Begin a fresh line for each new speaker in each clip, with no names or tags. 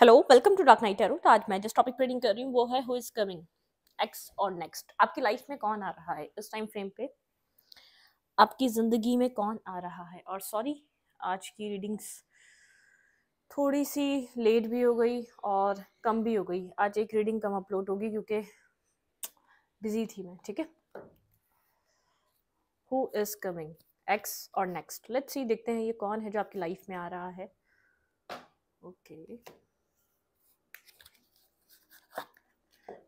Hello welcome to dark night arrow आज मैं जिस टॉपिक पर रीडिंग कर रही हूँ वो है हु इज कमिंग एक्स और नेक्स्ट आपकी लाइफ में कौन आ रहा है इस टाइम फ्रेम पे आपकी ज़िंदगी में कौन आ रहा है और सॉरी आज की रीडिंग्स थोड़ी सी लेट भी हो गई और कम भी हो गई आज एक रीडिंग कम अपलोड होगी क्योंकि बिजी थी मैं ठीक है हु इज़ कमिंग एक्स और नेक्स्ट लेट्स सी देखते हैं ये कौन है जो आपकी लाइफ में आ रहा है ओके okay.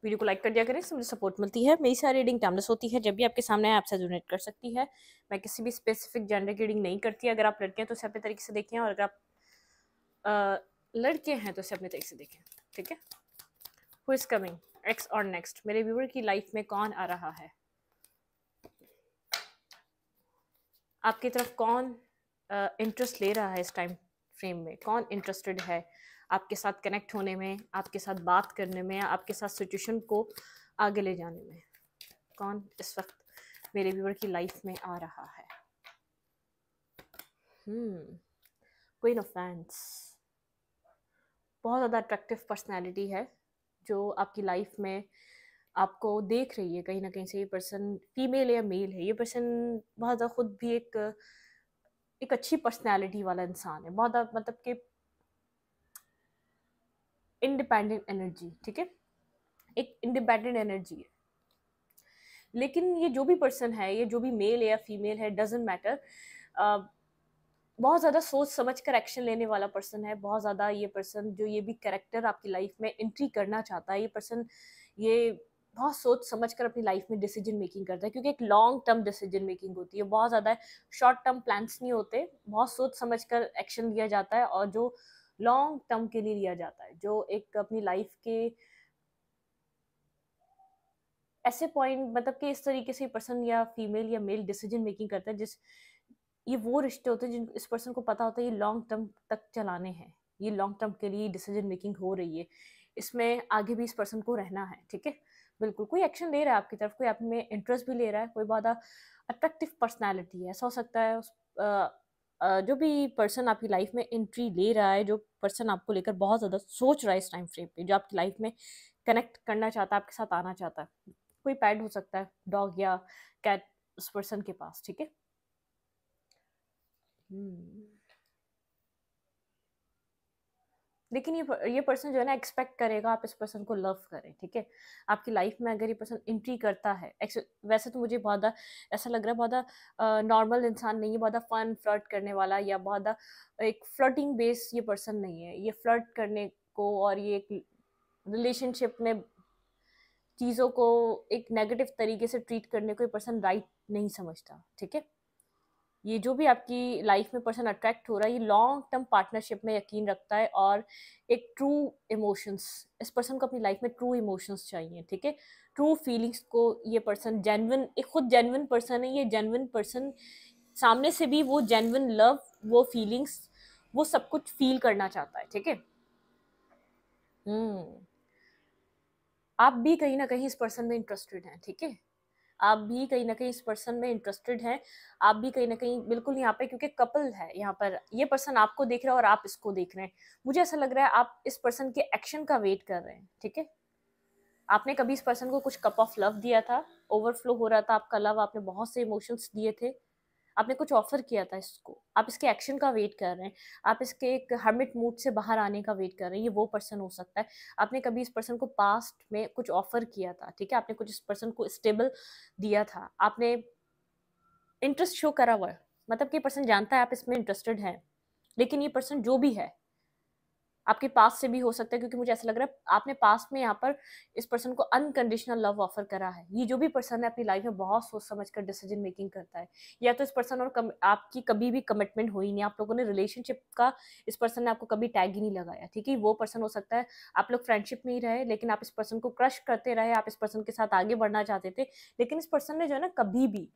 वीडियो को लाइक कर दिया करें इससे मुझे सपोर्ट मिलती है मेरी सारी रीडिंग टाइमलेस होती है जब भी आपके सामने आपसे डोनेट कर सकती है मैं किसी भी स्पेसिफिक जेंडर की रीडिंग नहीं करती अगर आप लड़के हैं तो उसे अपने तरीके से देखें और अगर आप लड़के हैं तो उसे अपने तरीके से देखें ठीक है हु इज़ कमिंग एक्स और नेक्स्ट मेरे व्यूवर की लाइफ में कौन आ रहा है आपकी तरफ कौन इंटरेस्ट ले रहा है इस टाइम फ्रेम में कौन इंटरेस्टेड है आपके साथ कनेक्ट होने में आपके साथ बात करने में आपके साथ सिचुएशन को आगे ले जाने में कौन इस वक्त मेरे व्यूअर की लाइफ में आ रहा है क्वीन ऑफ फैंस बहुत ज़्यादा अट्रैक्टिव पर्सनैलिटी है जो आपकी लाइफ में आपको देख रही है कहीं ना कहीं से ये पर्सन फीमेल या मेल है ये पर्सन बहुत ज़्यादा ख़ुद भी एक एक अच्छी पर्सनैलिटी वाला इंसान है बहुत मतलब कि इंडिपेंडेंट एनर्जी ठीक है एक इंडिपेंडेंट एनर्जी है लेकिन ये जो भी पर्सन है ये जो भी मेल है या फीमेल है डजेंट मैटर बहुत ज़्यादा सोच समझ कर एक्शन लेने वाला पर्सन है बहुत ज़्यादा ये पर्सन जो ये भी करेक्टर आपकी लाइफ में एंट्री करना चाहता है ये पर्सन ये बहुत सोच समझ कर अपनी लाइफ में डिसीजन मेकिंग करता है क्योंकि एक लॉन्ग टर्म डिसीजन मेकिंग होती है बहुत ज़्यादा शॉर्ट टर्म प्लान्स नहीं होते बहुत सोच समझ कर एक्शन लिया जाता है और जो लॉन्ग टर्म के लिए लिया जाता है जो एक अपनी लाइफ के ऐसे पॉइंट मतलब कि इस तरीके से पर्सन या फीमेल या मेल डिसीजन मेकिंग करता है जिस ये वो रिश्ते होते हैं जिन इस पर्सन को पता होता है ये लॉन्ग टर्म तक चलाने हैं ये लॉन्ग टर्म के लिए डिसीजन मेकिंग हो रही है इसमें आगे भी इस पर्सन को रहना है ठीक है बिल्कुल कोई एक्शन ले रहा है आपकी तरफ कोई आप में इंटरेस्ट भी ले रहा है कोई बहुत अट्रैक्टिव पर्सनैलिटी है ऐसा हो सकता है उस जो भी पर्सन आपकी लाइफ में एंट्री ले रहा है जो पर्सन आपको लेकर बहुत ज़्यादा सोच रहा है इस टाइम फ्रेम पे जो आपकी लाइफ में कनेक्ट करना चाहता है आपके साथ आना चाहता है कोई पैड हो सकता है डॉग या कैट उस पर्सन के पास ठीक है hmm. लेकिन ये ये पर्सन जो है ना एक्सपेक्ट करेगा आप इस पर्सन को लव करें ठीक है आपकी लाइफ में अगर ये पर्सन एंट्री करता है वैसे तो मुझे बहुत ऐसा लग रहा है बहुत नॉर्मल इंसान नहीं है बहुत फन फ्लर्ट करने वाला या बहुत एक फ्लर्टिंग बेस ये पर्सन नहीं है ये फ्लर्ट करने को और ये एक रिलेशनशिप में चीज़ों को एक नेगेटिव तरीके से ट्रीट करने को ये पर्सन राइट नहीं समझता ठीक है ये जो भी आपकी लाइफ में पर्सन अट्रैक्ट हो रहा है ये लॉन्ग टर्म पार्टनरशिप में यकीन रखता है और एक ट्रू इमोशंस इस पर्सन को अपनी लाइफ में ट्रू इमोशंस चाहिए ठीक है ट्रू फीलिंग्स को ये पर्सन जेनविन एक खुद जेनविन पर्सन है ये जेनविन पर्सन सामने से भी वो जेनविन लव वो फीलिंग्स वो सब कुछ फील करना चाहता है ठीक है हम्म। आप भी कहीं ना कहीं इस पर्सन में इंटरेस्टेड हैं ठीक है आप भी कहीं ना कहीं इस पर्सन में इंटरेस्टेड हैं आप भी कहीं ना कहीं बिल्कुल यहाँ पे क्योंकि कपल है यहाँ पर ये पर्सन आपको देख रहा है और आप इसको देख रहे हैं मुझे ऐसा लग रहा है आप इस पर्सन के एक्शन का वेट कर रहे हैं ठीक है आपने कभी इस पर्सन को कुछ कप ऑफ लव दिया था ओवरफ्लो हो रहा था आपका लव आपने बहुत से इमोशंस दिए थे आपने कुछ ऑफर किया था इसको आप इसके एक्शन का वेट कर रहे हैं आप इसके एक हर्मिट मूड से बाहर आने का वेट कर रहे हैं ये वो पर्सन हो सकता है आपने कभी इस पर्सन को पास्ट में कुछ ऑफर किया था ठीक है आपने कुछ इस पर्सन को स्टेबल दिया था आपने इंटरेस्ट शो करा हुआ मतलब कि पर्सन जानता है आप इसमें इंटरेस्टेड हैं लेकिन ये पर्सन जो भी है आपके पास से भी हो सकता है क्योंकि मुझे ऐसा लग रहा है आपने पास में यहाँ पर इस पर्सन को अनकंडीशनल लव ऑफर करा है ये जो भी पर्सन है अपनी लाइफ में बहुत सोच समझ कर डिसीजन मेकिंग करता है या तो इस पर्सन और कम, आपकी कभी भी कमिटमेंट हुई नहीं आप लोगों ने रिलेशनशिप का इस पर्सन ने आपको कभी टैग ही नहीं लगाया ठीक है वो पर्सन हो सकता है आप लोग फ्रेंडशिप में ही रहे लेकिन आप इस पर्सन को क्रश करते रहे आप इस पर्सन के साथ आगे बढ़ना चाहते थे लेकिन इस पर्सन ने जो है ना कभी भी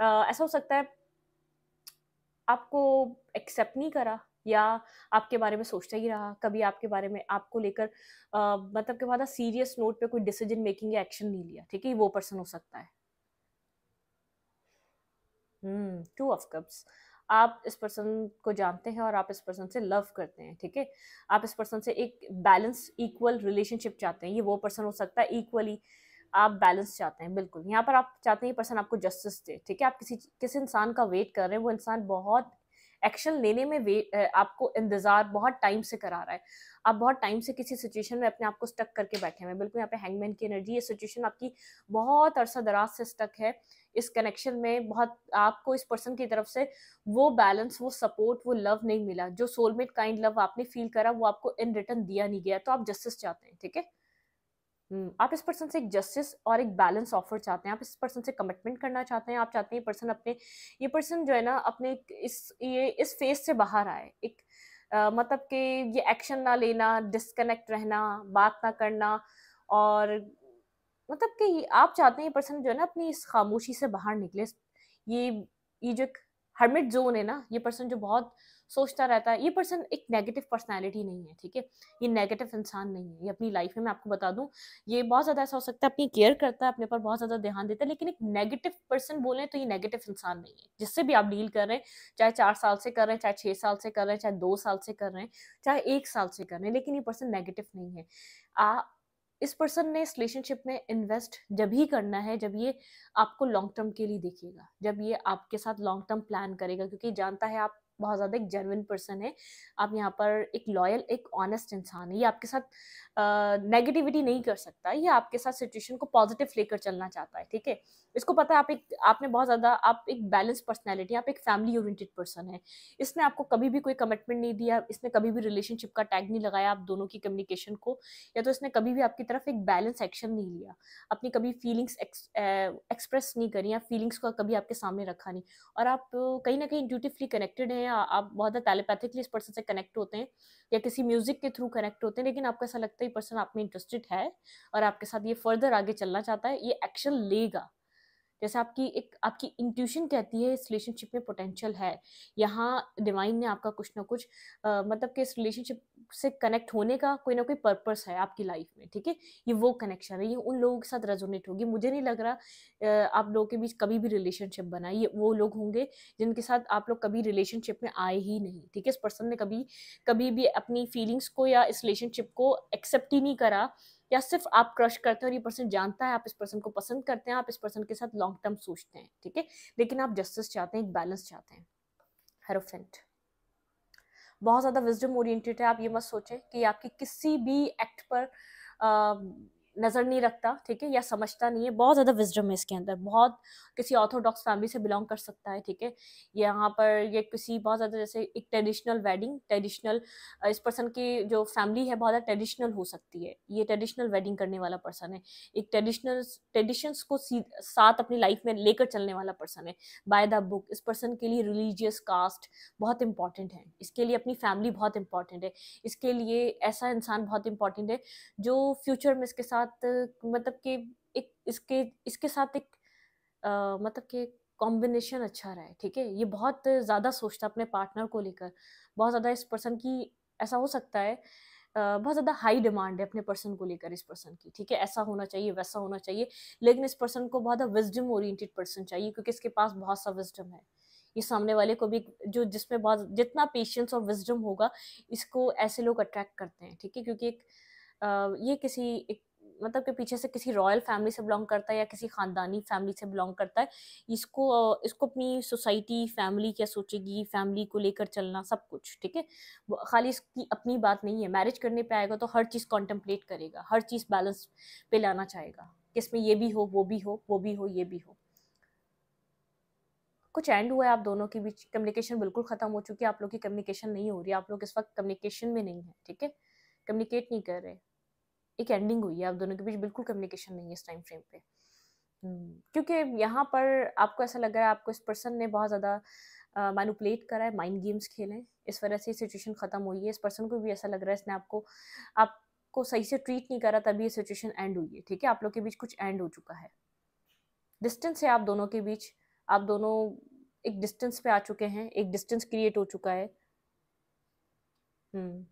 ऐसा हो सकता है आपको एक्सेप्ट नहीं करा या आपके बारे में सोचता ही रहा कभी आपके बारे में आपको लेकर मतलब के बाद सीरियस नोट पे कोई डिसीजन मेकिंग या एक्शन नहीं लिया ठीक है वो पर्सन हो सकता है टू ऑफ कप्स आप इस पर्सन को जानते हैं और आप इस पर्सन से लव करते हैं ठीक है आप इस पर्सन से एक बैलेंस इक्वल रिलेशनशिप चाहते हैं ये वो पर्सन हो सकता है इक्वली आप बैलेंस चाहते हैं बिल्कुल यहाँ पर आप चाहते हैं ये पर्सन आपको जस्टिस दे ठीक है आप किसी किस इंसान का वेट कर रहे हैं वो इंसान बहुत एक्शन लेने में वे आपको इंतज़ार बहुत टाइम से करा रहा है आप बहुत टाइम से किसी सिचुएशन में अपने आप को स्टक करके बैठे हैं बिल्कुल यहाँ पे हैंगमैन की एनर्जी ये सिचुएशन आपकी बहुत अरसा दराज से स्टक है इस कनेक्शन में बहुत आपको इस पर्सन की तरफ से वो बैलेंस वो सपोर्ट वो लव नहीं मिला जो सोलमेट काइंड लव आपने फील करा वो आपको इन रिटर्न दिया नहीं गया तो आप जस्टिस चाहते हैं ठीक है हम्म, आप इस पर्सन से एक जस्टिस और एक बैलेंस ऑफर चाहते हैं आप इस पर्सन से कमिटमेंट करना चाहते हैं आप चाहते हैं ये पर्सन अपने ये पर्सन जो है ना अपने इस ये इस फेस से बाहर आए एक आ, मतलब कि ये एक्शन ना लेना डिस्कनेक्ट रहना बात ना करना और मतलब कि आप चाहते हैं ये पर्सन जो है ना अपनी इस खामोशी से बाहर निकले ये ये जो हर्मिट जोन है ना ये पर्सन जो बहुत सोचता रहता है ये पर्सन एक नेगेटिव पर्सनैलिटी नहीं है ठीक है ये नेगेटिव इंसान नहीं है ये अपनी लाइफ में मैं आपको बता दूँ ये बहुत ज़्यादा ऐसा हो सकता है अपनी केयर करता है अपने पर बहुत ज़्यादा ध्यान देता है लेकिन एक नेगेटिव पर्सन बोले तो ये नेगेटिव इंसान नहीं है जिससे भी आप डील कर रहे हैं चाहे चार साल से कर रहे हैं चाहे छः साल से कर रहे हैं चाहे दो साल से कर रहे हैं चाहे एक साल से कर रहे हैं लेकिन ये पर्सन नेगेटिव नहीं है आ, इस पर्सन ने इस रिलेशनशिप में इन्वेस्ट जब ही करना है जब ये आपको लॉन्ग टर्म के लिए देखेगा जब ये आपके साथ लॉन्ग टर्म प्लान करेगा क्योंकि जानता है आप बहुत ज़्यादा एक जेनविन पर्सन है आप यहाँ पर एक लॉयल एक ऑनेस्ट इंसान है ये आपके साथ नेगेटिविटी नहीं कर सकता ये आपके साथ सिचुएशन को पॉजिटिव लेकर चलना चाहता है ठीक है इसको पता है आप एक आपने बहुत ज़्यादा आप एक बैलेंस पर्सनैलिटी आप एक फैमिली ओरिएंटेड पर्सन है इसने आपको कभी भी कोई कमिटमेंट नहीं दिया इसने कभी भी रिलेशनशिप का टैग नहीं लगाया आप दोनों की कम्युनिकेशन को या तो इसने कभी भी आपकी तरफ एक बैलेंस एक्शन नहीं लिया अपनी कभी फीलिंग्स एक्सप्रेस नहीं करी या फीलिंग्स को कभी आपके सामने रखा नहीं और आप कहीं ना कहीं इंट्यूटिवली कनेक्टेड हैं हैं आप बहुत ज्यादा टेलीपैथिकली इस पर्सन से कनेक्ट होते हैं या किसी म्यूजिक के थ्रू कनेक्ट होते हैं लेकिन आपको ऐसा लगता है पर्सन आप में इंटरेस्टेड है और आपके साथ ये फर्दर आगे चलना चाहता है ये एक्शन लेगा जैसे आपकी एक आपकी इंट्यूशन कहती है इस रिलेशनशिप में पोटेंशियल है यहाँ डिवाइन ने आपका कुछ ना कुछ आ, मतलब कि इस रिलेशनशिप से कनेक्ट होने का कोई ना कोई पर्पस है आपकी लाइफ में ठीक है ये वो कनेक्शन है ये उन लोगों के साथ रेजोनेट होगी मुझे नहीं लग रहा आप लोगों के बीच कभी भी रिलेशनशिप बना ये वो लोग होंगे जिनके साथ आप लोग कभी रिलेशनशिप में आए ही नहीं ठीक है इस पर्सन ने कभी कभी भी अपनी फीलिंग्स को या इस रिलेशनशिप को एक्सेप्ट ही नहीं करा या सिर्फ आप क्रश करते हैं और ये पर्सन जानता है आप इस पर्सन को पसंद करते हैं आप इस पर्सन के साथ लॉन्ग टर्म सोचते हैं ठीक है लेकिन आप जस्टिस चाहते हैं एक बैलेंस चाहते हैं हेरोफेंट बहुत ज़्यादा विजडम ओरिएंटेड है आप ये मत सोचें कि आपकी किसी भी एक्ट पर नज़र नहीं रखता ठीक है या समझता नहीं है बहुत ज़्यादा विजडम है इसके अंदर बहुत किसी ऑर्थोडॉक्स फैमिली से बिलोंग कर सकता है ठीक है यहाँ पर ये किसी बहुत ज़्यादा जैसे एक ट्रेडिशनल वेडिंग ट्रेडिशनल इस पर्सन की जो फैमिली है बहुत ज़्यादा ट्रेडिशनल हो सकती है ये ट्रेडिशनल वेडिंग करने वाला पर्सन है एक ट्रेडिशनल ट्रेडिशंस को साथ अपनी लाइफ में लेकर चलने वाला पर्सन है बाय द बुक इस पर्सन के लिए रिलीजियस कास्ट बहुत इंपॉर्टेंट है इसके लिए अपनी फैमिली बहुत इंपॉर्टेंट है इसके लिए ऐसा इंसान बहुत इंपॉर्टेंट है जो फ्यूचर में इसके साथ साथ मतलब कि एक इसके इसके साथ एक आ, मतलब कि कॉम्बिनेशन अच्छा रहा है ठीक है ये बहुत ज़्यादा सोचता है अपने पार्टनर को लेकर बहुत ज़्यादा इस पर्सन की ऐसा हो सकता है बहुत ज़्यादा हाई डिमांड है अपने पर्सन को लेकर इस पर्सन की ठीक है ऐसा होना चाहिए वैसा होना चाहिए लेकिन इस पर्सन को बहुत ज्यादा विजडम ओरिएंटेड पर्सन चाहिए क्योंकि इसके पास बहुत सा विजडम है ये सामने वाले को भी जो जिसमें बहुत जितना पेशेंस और विजडम होगा इसको ऐसे लोग अट्रैक्ट करते हैं ठीक है क्योंकि एक ये किसी एक मतलब कि पीछे से किसी रॉयल फैमिली से बिलोंग करता है या किसी ख़ानदानी फैमिली से बिलोंग करता है इसको इसको अपनी सोसाइटी फैमिली क्या सोचेगी फैमिली को लेकर चलना सब कुछ ठीक है खाली इसकी अपनी बात नहीं है मैरिज करने पर आएगा तो हर चीज़ कॉन्टम्पलेट करेगा हर चीज़ बैलेंस पे लाना चाहेगा कि इसमें ये भी हो वो भी हो वो भी हो ये भी हो कुछ एंड हुआ है आप दोनों के बीच कम्युनिकेशन बिल्कुल ख़त्म हो चुकी है आप लोग की कम्युनिकेशन नहीं हो रही आप लोग इस वक्त कम्युनिकेशन में नहीं है ठीक है कम्युनिकेट नहीं कर रहे एक एंडिंग हुई है आप दोनों के बीच बिल्कुल कम्युनिकेशन नहीं है इस टाइम फ्रेम पे हम्म, क्योंकि यहाँ पर आपको ऐसा लग रहा है आपको इस पर्सन ने बहुत ज़्यादा मैनुपलेट करा है माइंड गेम्स खेलें इस वजह से सिचुएशन ख़त्म हुई है इस पर्सन को भी ऐसा लग रहा है इसने आपको आपको सही से ट्रीट नहीं करा तभी ये सिचुएशन एंड हुई है ठीक है आप लोग के बीच कुछ एंड हो चुका है डिस्टेंस है आप दोनों के बीच आप दोनों एक डिस्टेंस पे आ चुके हैं एक डिस्टेंस क्रिएट हो चुका है हम्म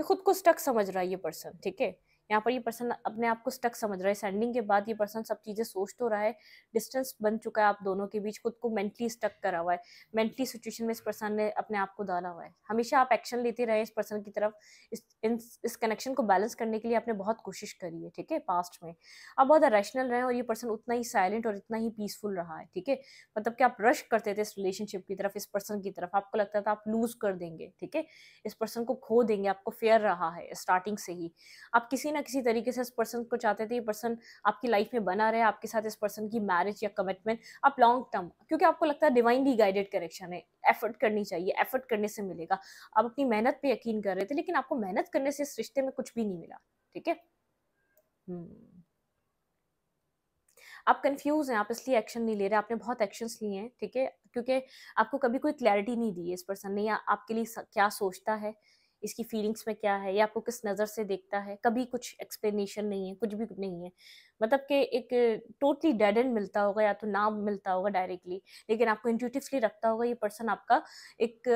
ये खुद को स्टक समझ रहा है ये पर्सन ठीक है यहाँ पर ये पर्सन अपने आप को स्टक समझ रहा है सेंडिंग के बाद ये पर्सन सब चीज़ें सोच तो रहा है डिस्टेंस बन चुका है आप दोनों के बीच खुद को मेंटली स्टक करा हुआ है मेंटली सिचुएशन में इस पर्सन ने अपने आप को डाला हुआ है हमेशा आप एक्शन लेते रहे इस पर्सन की तरफ इस इस कनेक्शन को बैलेंस करने के लिए आपने बहुत कोशिश करी है ठीक है पास्ट में आप बहुत रैशनल रहे और ये पर्सन उतना ही साइलेंट और इतना ही पीसफुल रहा है ठीक है मतलब कि आप रश करते थे इस रिलेशनशिप की तरफ इस पर्सन की तरफ आपको लगता था आप लूज कर देंगे ठीक है इस पर्सन को खो देंगे आपको फेयर रहा है स्टार्टिंग से ही आप किसी ना किसी तरीके से इस पर्सन को चाहते थे ये पर्सन आपकी लाइफ में बना रहे आपके साथ इस पर्सन की मैरिज या कमिटमेंट आप लॉन्ग टर्म क्योंकि आपको लगता है डिवाइनली गाइडेड करेक्शन है एफर्ट करनी चाहिए एफर्ट करने से मिलेगा आप अपनी मेहनत पे यकीन कर रहे थे लेकिन आपको मेहनत करने से इस रिश्ते में कुछ भी नहीं मिला ठीक है हम्म। आप कंफ्यूज हैं आप इसलिए एक्शन नहीं ले रहे आपने बहुत एक्शंस लिए हैं ठीक है क्योंकि आपको कभी कोई क्लैरिटी नहीं दी है इस पर्सन ने या आपके लिए क्या सोचता है इसकी फीलिंग्स में क्या है या आपको किस नज़र से देखता है कभी कुछ एक्सप्लेनेशन नहीं है कुछ भी नहीं है मतलब कि एक टोटली डेड एंड मिलता होगा या तो नाम मिलता होगा डायरेक्टली लेकिन आपको इंट्यूटिवली रखता होगा ये पर्सन आपका एक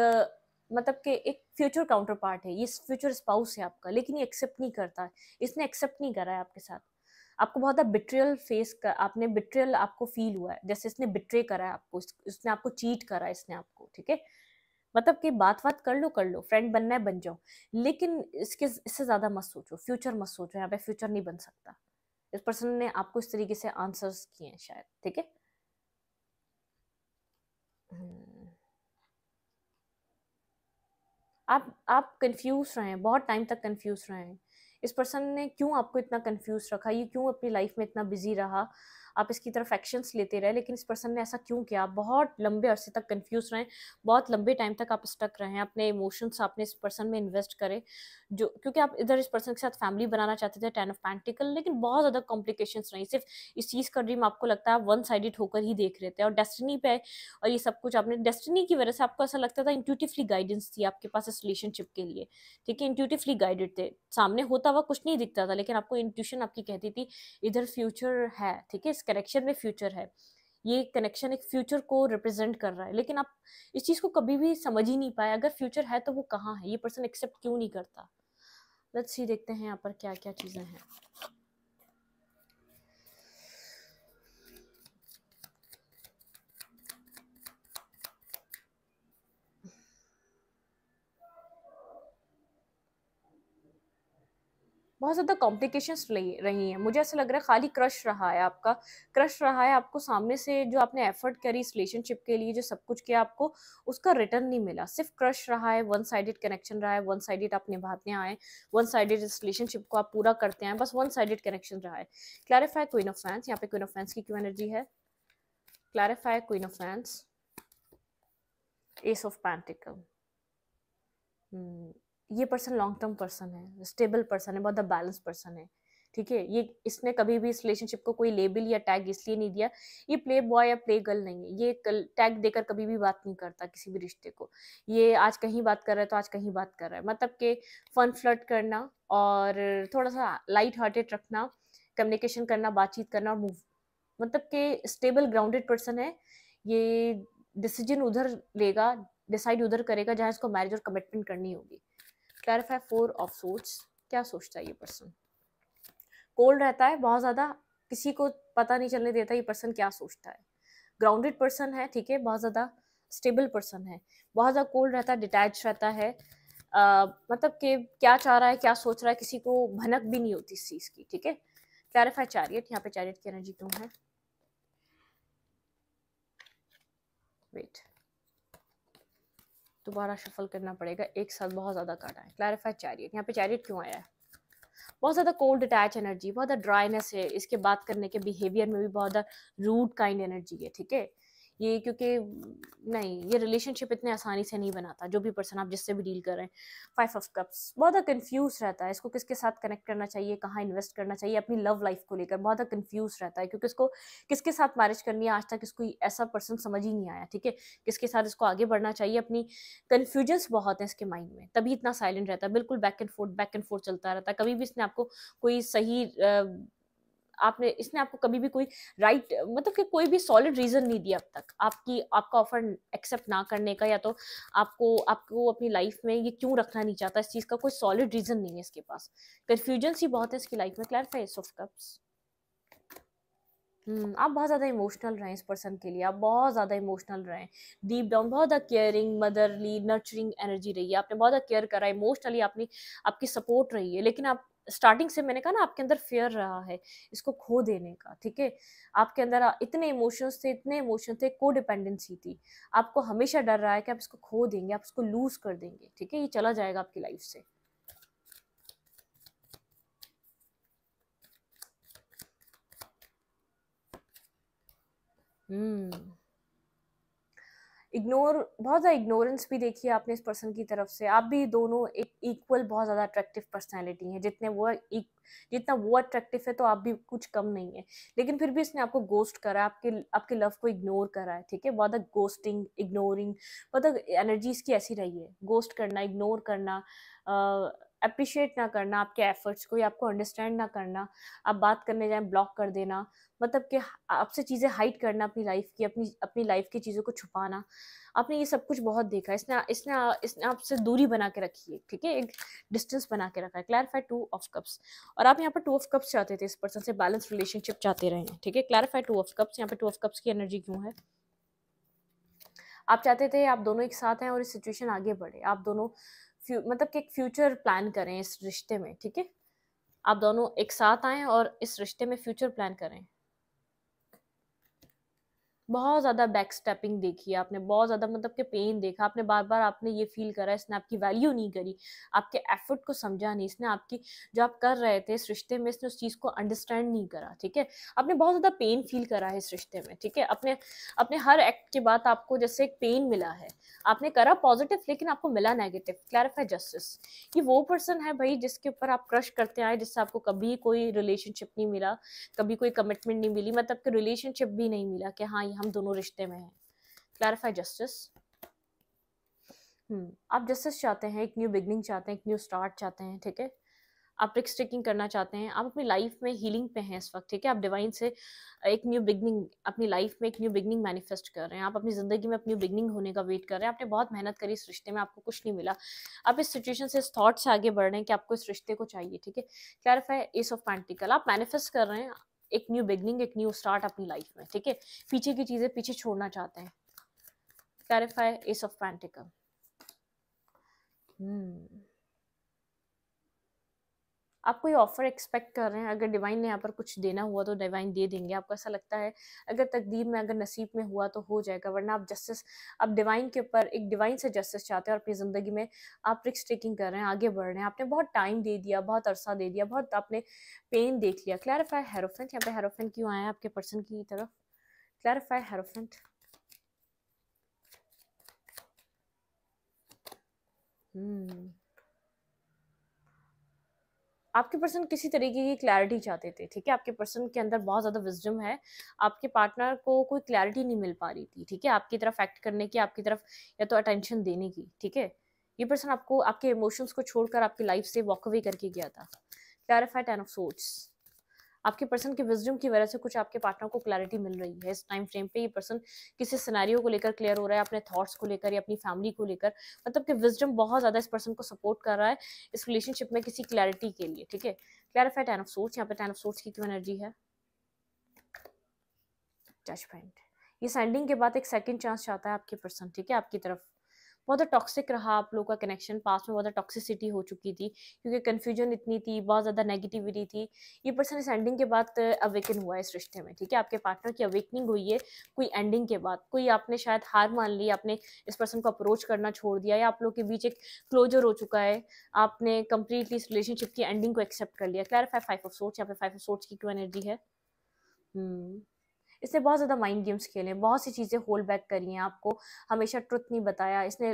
मतलब कि एक फ्यूचर काउंटर पार्ट है ये फ्यूचर स्पाउस है आपका लेकिन ये एक्सेप्ट नहीं करता इसने एक्सेप्ट नहीं करा है आपके साथ आपको बहुत बिट्रियल फेस कर आपने बिट्रियल आपको फील हुआ है जैसे इसने बिट्रे करा है आपको इसने आपको चीट करा है इसने आपको ठीक है मतलब कि बात बात कर लो कर लो फ्रेंड बनना है बन जाओ लेकिन इसके इससे ज़्यादा मत सोचो फ्यूचर मत सोचो यहाँ पे फ्यूचर नहीं बन सकता इस पर्सन ने आपको इस तरीके से आंसर्स किए हैं शायद ठीक है हम्म। आप आप कंफ्यूज रहे हैं बहुत टाइम तक कंफ्यूज रहे हैं इस पर्सन ने क्यों आपको इतना कंफ्यूज रखा ये क्यों अपनी लाइफ में इतना बिजी रहा आप इसकी तरफ एक्शंस लेते रहे लेकिन इस पर्सन ने ऐसा क्यों किया बहुत लंबे अरसे तक कन्फ्यूज रहे बहुत लंबे टाइम तक आप स्टक रहे हैं अपने इमोशंस आपने इस पर्सन में इन्वेस्ट करें जो क्योंकि आप इधर इस पर्सन के साथ फैमिली बनाना चाहते थे टेन ऑफ पैंटिकल लेकिन बहुत ज़्यादा कॉम्प्लिकेशन रही सिर्फ इस चीज़ का ड्रीम आपको लगता है आप वन साइडेड होकर ही देख रहे थे और डेस्टिनी पे और ये सब कुछ आपने डेस्टिनी की वजह से आपको ऐसा लगता था इंट्यूटिवली गाइडेंस थी आपके पास इस रिलेशनशिप के लिए ठीक है इंट्यूटिवली गाइडेड थे सामने होता हुआ कुछ नहीं दिखता था लेकिन आपको इंट्यूशन आपकी कहती थी इधर फ्यूचर है ठीक है कनेक्शन में फ्यूचर है ये कनेक्शन एक फ्यूचर को रिप्रेजेंट कर रहा है लेकिन आप इस चीज़ को कभी भी समझ ही नहीं पाए अगर फ्यूचर है तो वो कहाँ है ये पर्सन एक्सेप्ट क्यों नहीं करता लेट्स सी देखते हैं यहाँ पर क्या क्या चीज़ें हैं बहुत ज़्यादा कॉम्प्लिकेशंस रही हैं मुझे ऐसा लग रहा है खाली क्रश रहा है आपका क्रश रहा है आपको सामने से जो आपने एफर्ट करी इस रिलेशनशिप के लिए जो सब कुछ किया आपको उसका रिटर्न नहीं मिला सिर्फ क्रश रहा है वन साइडेड कनेक्शन रहा है वन साइडेड आप निभाते आए वन साइडेड इस रिलेशनशिप को आप पूरा करते हैं बस वन साइडेड कनेक्शन रहा है क्लैरिफाई क्वीन ऑफ फैंस यहाँ पे क्वीन ऑफ फैंस की क्यों एनर्जी है क्लैरिफाई क्वीन ऑफ फैंस एस ऑफ पैंटिकल ये पर्सन लॉन्ग टर्म पर्सन है स्टेबल पर्सन है बहुत बैलेंस पर्सन है ठीक है ये इसने कभी भी इस रिलेशनशिप को कोई लेबल या टैग इसलिए नहीं दिया ये प्ले बॉय या प्ले गर्ल नहीं है ये टैग देकर कभी भी बात नहीं करता किसी भी रिश्ते को ये आज कहीं बात कर रहा है तो आज कहीं बात कर रहा है मतलब के फन फ्लर्ट करना और थोड़ा सा लाइट हार्टेड रखना कम्युनिकेशन करना बातचीत करना और मूव मतलब के स्टेबल ग्राउंडेड पर्सन है ये डिसीजन उधर लेगा डिसाइड उधर करेगा जहाँ इसको मैरिज और कमिटमेंट करनी होगी क्लैरिफाई फोर ऑफ सूट्स क्या सोचता है ये पर्सन कोल्ड रहता है बहुत ज़्यादा किसी को पता नहीं चलने देता ये पर्सन क्या सोचता है ग्राउंडेड पर्सन है ठीक है बहुत ज़्यादा स्टेबल पर्सन है बहुत ज़्यादा कोल्ड रहता है डिटैच रहता है आ, मतलब कि क्या चाह रहा है क्या सोच रहा है किसी को भनक भी नहीं होती इस चीज़ की ठीक है क्लैरिफाई चैरियट यहाँ पे चैरियट की एनर्जी क्यों है वेट दोबारा शफल करना पड़ेगा एक साथ बहुत ज़्यादा काटा है क्लैरिफाइड चैरियट यहाँ पे चैरियट क्यों आया है बहुत ज़्यादा कोल्ड अटैच एनर्जी बहुत ज़्यादा ड्राइनेस है इसके बात करने के बिहेवियर में भी बहुत ज़्यादा रूड काइंड एनर्जी है ठीक है ये क्योंकि नहीं ये रिलेशनशिप इतने आसानी से नहीं बनाता जो भी पर्सन आप जिससे भी डील कर रहे हैं फाइव ऑफ कप्स बहुत कन्फ्यूज रहता है इसको किसके साथ कनेक्ट करना चाहिए कहाँ इन्वेस्ट करना चाहिए अपनी लव लाइफ को लेकर बहुत कन्फ्यूज रहता है क्योंकि इसको किसके साथ मैरिज करनी है आज तक इसको ऐसा पर्सन समझ ही नहीं आया ठीक है किसके साथ इसको आगे बढ़ना चाहिए अपनी कन्फ्यूजन्स बहुत हैं इसके माइंड में तभी इतना साइलेंट रहता है बिल्कुल back and forth back and forth चलता रहता है कभी भी इसने आपको कोई सही आपने इसने आपको कभी भी कोई राइट मतलब कि कोई भी सॉलिड रीज़न नहीं दिया अब तक आपकी आपका ऑफर एक्सेप्ट ना करने का या तो आपको आपको अपनी लाइफ में ये क्यों रखना नहीं चाहता इस चीज़ का कोई सॉलिड रीज़न नहीं है इसके पास कंफ्यूजन सी बहुत है इसकी लाइफ में क्लैरिफाई ऑफ कप्स आप बहुत ज़्यादा इमोशनल रहें इस पर्सन के लिए आप बहुत ज़्यादा इमोशनल रहें डीप डाउन बहुत ज़्यादा केयरिंग मदरली नर्चरिंग एनर्जी रही है आपने बहुत ज़्यादा केयर करा इमोशनली आपने आपकी सपोर्ट रही है लेकिन आप स्टार्टिंग से मैंने कहा ना आपके अंदर फेयर रहा है इसको खो देने का ठीक है आपके अंदर इतने इमोशंस थे इतने इमोशन थे को डिपेंडेंसी थी आपको हमेशा डर रहा है कि आप इसको खो देंगे आप इसको लूज कर देंगे ठीक है ये चला जाएगा आपकी लाइफ से हम्म इग्नोर बहुत ज़्यादा इग्नोरेंस भी देखी है आपने इस पर्सन की तरफ से आप भी दोनों एक इक्वल बहुत ज़्यादा अट्रैक्टिव पर्सनैलिटी हैं जितने वो एक जितना वो अट्रैक्टिव है तो आप भी कुछ कम नहीं है लेकिन फिर भी इसने आपको गोस्ट करा आपके आपके लव को इग्नोर करा है ठीक है बहुत गोस्टिंग इग्नोरिंग मतलब एनर्जी इसकी ऐसी रही है गोस्ट करना इग्नोर करना आ, अप्रिशिएट ना करना आपके एफर्ट्स को या आपको अंडरस्टैंड ना करना आप बात करने जाएं ब्लॉक कर देना मतलब कि आपसे चीज़ें हाइड करना अपनी लाइफ की अपनी अपनी लाइफ की चीज़ों को छुपाना आपने ये सब कुछ बहुत देखा इसने इसने इसने आपसे दूरी बना के रखी है ठीक है एक डिस्टेंस बना के रखा है क्लैरिफाई टू ऑफ कप्स और आप यहाँ पर टू ऑफ कप्स चाहते थे इस पर्सन से बैलेंस रिलेशनशिप चाहते रहे ठीक है क्लैरिफाई टू ऑफ कप्स यहाँ पर टू ऑफ कप्स की एनर्जी क्यों है आप चाहते थे आप दोनों एक साथ हैं और इस सिचुएशन आगे बढ़े आप दोनों मतलब कि एक फ्यूचर प्लान करें इस रिश्ते में ठीक है आप दोनों एक साथ आएँ और इस रिश्ते में फ्यूचर प्लान करें बहुत ज़्यादा बैक स्टेपिंग देखी है आपने बहुत ज़्यादा मतलब के पेन देखा आपने बार बार आपने ये फील करा इसने आपकी वैल्यू नहीं करी आपके एफर्ट को समझा नहीं इसने आपकी जो आप कर रहे थे इस रिश्ते में इसने उस चीज़ को अंडरस्टैंड नहीं करा ठीक है आपने बहुत ज़्यादा पेन फील करा है इस रिश्ते में ठीक है अपने अपने हर एक्ट के बाद आपको जैसे एक पेन मिला है आपने करा पॉजिटिव लेकिन आपको मिला नेगेटिव क्लैरिफाई जस्टिस ये वो पर्सन है भाई जिसके ऊपर आप क्रश करते आए जिससे आपको कभी कोई रिलेशनशिप नहीं मिला कभी कोई कमिटमेंट नहीं मिली मतलब कि रिलेशनशिप भी नहीं मिला कि हाँ हम दोनों रिश्ते में हैं क्लैरिफाई जस्टिस hmm. आप जस्टिस चाहते हैं एक न्यू बिगनिंग चाहते हैं एक न्यू स्टार्ट चाहते हैं ठीक है आप ट्रिक्स टेकिंग करना चाहते हैं आप अपनी लाइफ में हीलिंग पे हैं इस वक्त ठीक है आप डिवाइन से एक न्यू बिगनिंग अपनी लाइफ में एक न्यू बिगनिंग मैनिफेस्ट कर रहे हैं आप अपनी ज़िंदगी में अपनी बिगनिंग होने का वेट कर रहे हैं आपने बहुत मेहनत करी इस रिश्ते में आपको कुछ नहीं मिला आप इस सिचुएशन से इस थॉट से आगे बढ़ रहे हैं कि आपको इस रिश्ते को चाहिए ठीक है क्लैरिफाई एस ऑफ पैंटिकल आप मैनिफेस्ट कर रहे हैं एक न्यू बिगनिंग एक न्यू स्टार्ट अपनी लाइफ में ठीक है पीछे की चीज़ें पीछे छोड़ना चाहते हैं क्लैरिफाई एस ऑफ पैंटिकल हम्म आप कोई ऑफर एक्सपेक्ट कर रहे हैं अगर डिवाइन ने यहाँ पर कुछ देना हुआ तो डिवाइन दे देंगे आपको ऐसा लगता है अगर तकदीर में अगर नसीब में हुआ तो हो जाएगा वरना आप जस्टिस आप डिवाइन के ऊपर एक डिवाइन से जस्टिस चाहते हैं और अपनी ज़िंदगी में आप रिक्स टेकिंग कर रहे हैं आगे बढ़ रहे हैं आपने बहुत टाइम दे दिया बहुत अरसा दे दिया बहुत आपने पेन देख लिया क्लैरिफाई हेरोफेंट यहाँ पर हेरोफेंट क्यों आया आपके पर्सन की तरफ क्लैरिफाई हेरोफेंट हम्म आपके पर्सन किसी तरीके की क्लैरिटी चाहते थे ठीक है आपके पर्सन के अंदर बहुत ज़्यादा विजडम है आपके पार्टनर को कोई क्लैरिटी नहीं मिल पा रही थी ठीक है आपकी तरफ एक्ट करने की आपकी तरफ या तो अटेंशन देने की ठीक है ये पर्सन आपको आपके इमोशंस को छोड़कर आपकी लाइफ से वॉक अवे करके गया था क्लैरिफाई टेन ऑफ सोर्ट्स आपके पर्सन के विजडम की वजह से कुछ आपके पार्टनर को क्लैरिटी मिल रही है इस टाइम फ्रेम पे ये पर्सन किसी सिनारियों को लेकर क्लियर हो रहा है अपने थॉट्स को लेकर या अपनी फैमिली को लेकर मतलब कि विजडम बहुत ज़्यादा इस पर्सन को सपोर्ट कर रहा है इस रिलेशनशिप में किसी क्लैरिटी के लिए ठीक है क्लैरिफाई टेन ऑफ सोर्स यहाँ पे टेन ऑफ सोर्स की क्यों एनर्जी है जजमेंट ये सेंडिंग के बाद एक सेकंड चांस चाहता है आपके पर्सन ठीक है आपकी तरफ बहुत टॉक्सिक रहा आप लोग का कनेक्शन पास में बहुत टॉक्सिसिटी हो चुकी थी क्योंकि कन्फ्यूजन इतनी थी बहुत ज़्यादा नेगेटिविटी थी ये पर्सन इस एंडिंग के बाद अवेकन हुआ है इस रिश्ते में ठीक है आपके पार्टनर की अवेकनिंग हुई है कोई एंडिंग के बाद कोई आपने शायद हार मान ली आपने इस पर्सन को अप्रोच करना छोड़ दिया या आप लोग के बीच एक क्लोजर हो चुका है आपने कंप्लीटली इस रिलेशनशिप की एंडिंग को एक्सेप्ट कर लिया क्लैरिफाई फाइव ऑफ सोच यहाँ पे फाइव ऑफ सोच की क्यों एनर्जी है हम्म इसने बहुत ज़्यादा माइंड गेम्स खेले बहुत सी चीज़ें होल्ड बैक करी हैं आपको हमेशा ट्रुथ नहीं बताया इसने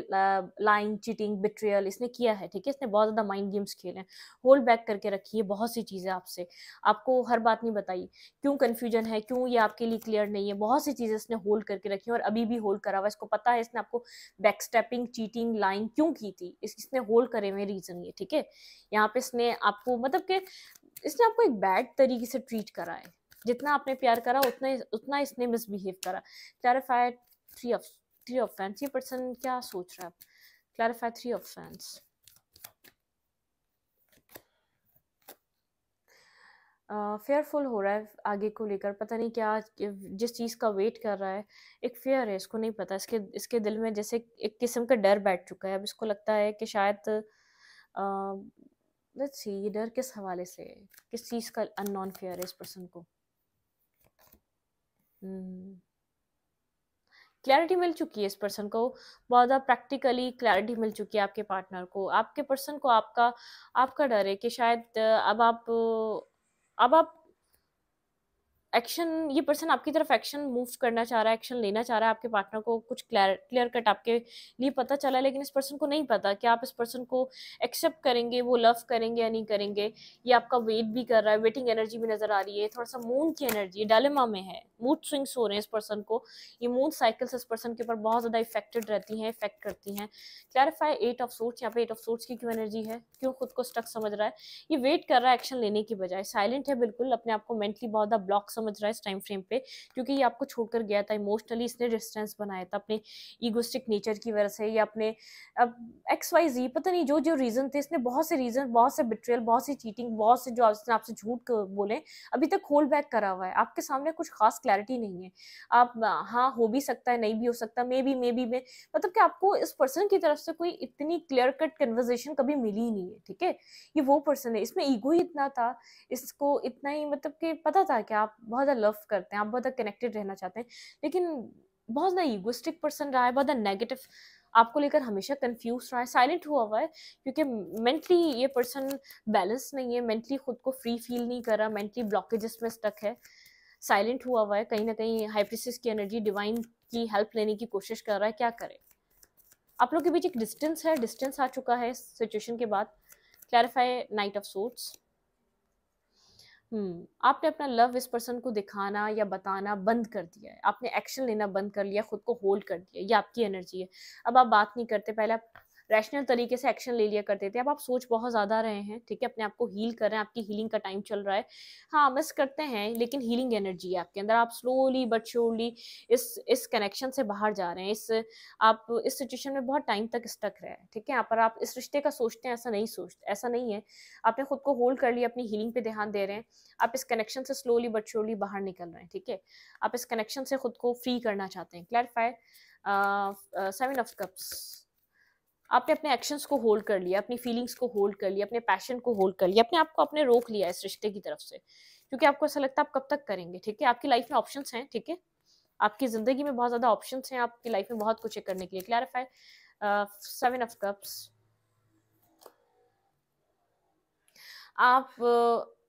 लाइंग चीटिंग बिट्रियल इसने किया है ठीक है इसने बहुत ज़्यादा माइंड गेम्स खेले हैं होल्ड बैक करके रखी है बहुत सी चीज़ें आपसे आपको हर बात नहीं बताई क्यों कन्फ्यूजन है क्यों ये आपके लिए क्लियर नहीं है बहुत सी चीज़ें इसने होल्ड करके रखी और अभी भी होल्ड करा हुआ इसको पता है इसने आपको बैक स्टेपिंग चीटिंग लाइंग क्यों की थी इसने होल्ड करे हुए रीज़न ये ठीक है यहाँ पे इसने आपको मतलब कि इसने आपको एक बैड तरीके से ट्रीट करा है जितना आपने प्यार करा उतना उतना इसने मिसबिहेव करा clarify three of three of फैंस ये पर्सन क्या सोच रहा है क्लैरिफाई थ्री ऑफ फैंस फेयरफुल uh, हो रहा है आगे को लेकर पता नहीं क्या जिस चीज़ का वेट कर रहा है एक फेयर है इसको नहीं पता इसके इसके दिल में जैसे एक किस्म का डर बैठ चुका है अब इसको लगता है कि शायद लेट्स सी ये डर किस हवाले से है किस चीज़ का अननोन फेयर है इस पर्सन को क्लैरिटी हम्म। मिल चुकी है इस पर्सन को बहुत ज़्यादा प्रैक्टिकली क्लैरिटी मिल चुकी है आपके पार्टनर को आपके पर्सन को आपका आपका डर है कि शायद अब आप अब आप एक्शन ये पर्सन आपकी तरफ एक्शन मूव करना चाह रहा है एक्शन लेना चाह रहा है आपके पार्टनर को कुछ क्लियर क्लियर कट आपके लिए पता चला है लेकिन इस पर्सन को नहीं पता कि आप इस पर्सन को एक्सेप्ट करेंगे वो लव करेंगे या नहीं करेंगे ये आपका वेट भी कर रहा है वेटिंग एनर्जी भी नज़र आ रही है थोड़ा सा मून की एनर्जी डालेमा में है मूड स्विंग्स हो रहे हैं इस पर्सन को ये मूड साइकिल्स इस पर्सन के ऊपर बहुत ज़्यादा इफेक्टेड रहती हैं इफेक्ट करती हैं क्लैरिफाई एट ऑफ सोर्ट्स यहाँ पे एट ऑफ सोर्ट्स की क्यों एनर्जी है क्यों खुद को स्टक समझ रहा है ये वेट कर रहा है एक्शन लेने की बजाय साइलेंट है बिल्कुल अपने आप को मेंटली बहुत ज़्यादा ब्लॉक समझ रहा है इस टाइम फ्रेम पे क्योंकि ये आपको छोड़कर गया था इमोशनली इसने डिस्टेंस बनाया था अपने ईगोस्टिक नेचर की वजह से या अपने एक्स वाई जी पता नहीं जो जो रीज़न थे इसने बहुत से रीज़न बहुत से बिट्रेल बहुत सी चीटिंग बहुत से जो इसने आपसे झूठ बोले अभी तक होल्ड बैक करा हुआ है आपके सामने कुछ खास क्लैरिटी नहीं है आप हाँ हो भी सकता है नहीं भी हो सकता मे बी मे बी मे मतलब कि आपको इस पर्सन की तरफ से कोई इतनी क्लियर कट कन्वर्जेशन कभी मिली नहीं है ठीक है ये वो पर्सन है इसमें ईगो ही इतना था इसको इतना ही मतलब कि पता था कि आप बहुत ज़्यादा लव करते हैं आप बहुत ज़्यादा कनेक्टेड रहना चाहते हैं लेकिन बहुत ज़्यादा ईगोस्टिक पर्सन रहा है बहुत ज़्यादा नेगेटिव आपको लेकर हमेशा कंफ्यूज रहा है साइलेंट हुआ हुआ है क्योंकि मेंटली ये पर्सन बैलेंस नहीं है मेंटली खुद को फ्री फील नहीं कर रहा मेंटली ब्लॉकेजेस में स्टक है साइलेंट हुआ हुआ है कहीं ना कहीं हाइप्रिसिस की एनर्जी डिवाइन की हेल्प लेने की कोशिश कर रहा है क्या करे आप लोग के बीच एक डिस्टेंस है डिस्टेंस आ चुका है सिचुएशन के बाद क्लैरिफाई नाइट ऑफ सोट्स हम्म आपने अपना लव इस पर्सन को दिखाना या बताना बंद कर दिया है आपने एक्शन लेना बंद कर लिया खुद को होल्ड कर दिया ये आपकी एनर्जी है अब आप बात नहीं करते पहले आप रैशनल तरीके से एक्शन ले लिया करते थे अब आप सोच बहुत ज़्यादा रहे हैं ठीक है अपने आप को हील कर रहे हैं आपकी हीलिंग का टाइम चल रहा है हाँ मिस करते हैं लेकिन हीलिंग एनर्जी है आपके अंदर आप स्लोली बट श्योरली इस इस कनेक्शन से बाहर जा रहे हैं इस आप इस सिचुएशन में बहुत टाइम तक स्टक रहे हैं ठीक है पर आप इस रिश्ते का सोचते हैं ऐसा नहीं सोचते ऐसा नहीं है आपने खुद को होल्ड कर लिया अपनी हीलिंग पे ध्यान दे रहे हैं आप इस कनेक्शन से स्लोली बट श्योरली बाहर निकल रहे हैं ठीक है आप इस कनेक्शन से खुद को फ्री करना चाहते हैं क्लैरिफाई सेवन ऑफ कप्स आपने अपने एक्शंस को होल्ड कर लिया अपनी फीलिंग्स को होल्ड कर लिया अपने पैशन को होल्ड कर लिया अपने आप को आपने रोक लिया इस रिश्ते की तरफ से क्योंकि आपको ऐसा लगता है आप कब तक करेंगे ठीक है आपकी लाइफ में ऑप्शन है ठीक है आपकी ज़िंदगी में बहुत ज़्यादा ऑप्शन है आपकी लाइफ में बहुत कुछ है करने के लिए क्लैरिफाई सेवन ऑफ कप्स आप uh,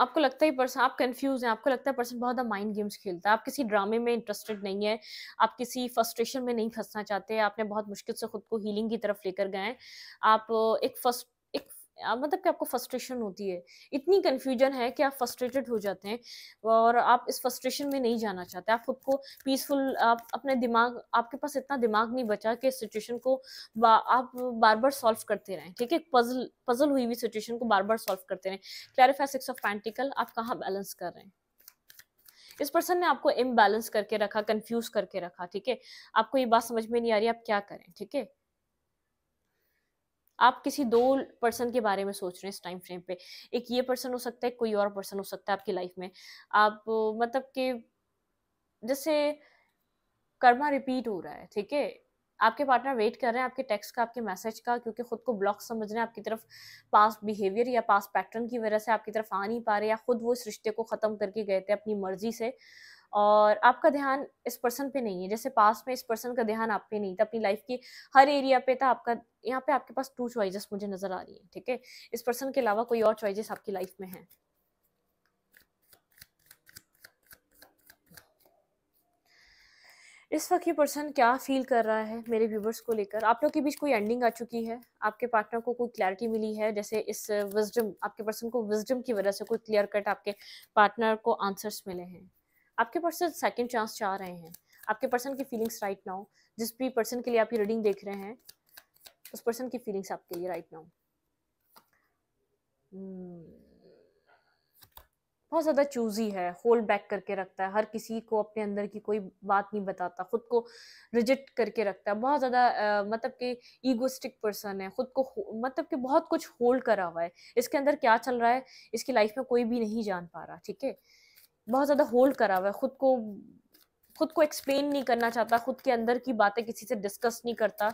आपको लगता है पर्सन आप कंफ्यूज हैं आपको लगता है पर्सन बहुत ज़्यादा माइंड गेम्स खेलता है आप किसी ड्रामे में इंटरेस्टेड नहीं है आप किसी फ्रस्ट्रेशन में नहीं फंसना चाहते आपने बहुत मुश्किल से खुद को हीलिंग की तरफ लेकर गए आप एक फर्स्ट मतलब कि आपको फ्रस्ट्रेशन होती है इतनी कन्फ्यूजन है कि आप फ्रस्ट्रेटेड हो जाते हैं और आप इस फ्रस्ट्रेशन में नहीं जाना चाहते आप खुद को पीसफुल आप अपने दिमाग आपके पास इतना दिमाग नहीं बचा कि सिचुएशन को बा, आप बार बार सॉल्व करते रहें ठीक है पजल पजल हुई हुई सिचुएशन को बार बार सॉल्व करते रहें क्लैरिफाई सिक्स ऑफ पैंटिकल आप कहाँ बैलेंस कर रहे हैं इस पर्सन ने आपको इम्बैलेंस करके रखा कंफ्यूज करके रखा ठीक है आपको ये बात समझ में नहीं आ रही आप क्या करें ठीक है आप किसी दो पर्सन के बारे में सोच रहे हैं इस टाइम फ्रेम पे एक ये पर्सन हो सकता है कोई और पर्सन हो सकता है आपकी लाइफ में आप मतलब कि जैसे कर्मा रिपीट हो रहा है ठीक है आपके पार्टनर वेट कर रहे हैं आपके टेक्स्ट का आपके मैसेज का क्योंकि खुद को ब्लॉक समझ रहे हैं आपकी तरफ पास बिहेवियर या पास पैटर्न की वजह से आपकी तरफ आ नहीं पा रहे या खुद वो इस रिश्ते को ख़त्म करके गए थे अपनी मर्जी से और आपका ध्यान इस पर्सन पे नहीं है जैसे पास में इस पर्सन का ध्यान आप पे नहीं था अपनी लाइफ की हर एरिया पे था तो आपका यहाँ पे आपके पास टू चॉइजेस मुझे नजर आ रही है ठीक है इस पर्सन के अलावा कोई और चॉइजेस आपकी लाइफ में है इस वक्त ये पर्सन क्या फील कर रहा है मेरे व्यूवर्स को लेकर आप लोग के बीच कोई एंडिंग आ चुकी है आपके पार्टनर को कोई क्लैरिटी मिली है जैसे इस विजडम आपके पर्सन को विजडम की वजह से कोई क्लियर कट आपके पार्टनर को आंसर्स मिले हैं आपके पर्सन सेकेंड चांस चाह रहे हैं आपके पर्सन की फीलिंग्स राइट नाउ जिस भी पर्सन के लिए आप ये रीडिंग देख रहे हैं उस पर्सन की फीलिंग्स आपके लिए राइट नाउ hmm. बहुत ज़्यादा चूजी है होल्ड बैक करके रखता है हर किसी को अपने अंदर की कोई बात नहीं बताता खुद को रिजेक्ट करके रखता है बहुत ज़्यादा मतलब कि ईगोस्टिक पर्सन है खुद को मतलब कि बहुत कुछ होल्ड करा हुआ है इसके अंदर क्या चल रहा है इसकी लाइफ में कोई भी नहीं जान पा रहा ठीक है बहुत ज़्यादा होल्ड करा हुआ है खुद को खुद को एक्सप्लेन नहीं करना चाहता खुद के अंदर की बातें किसी से डिस्कस नहीं करता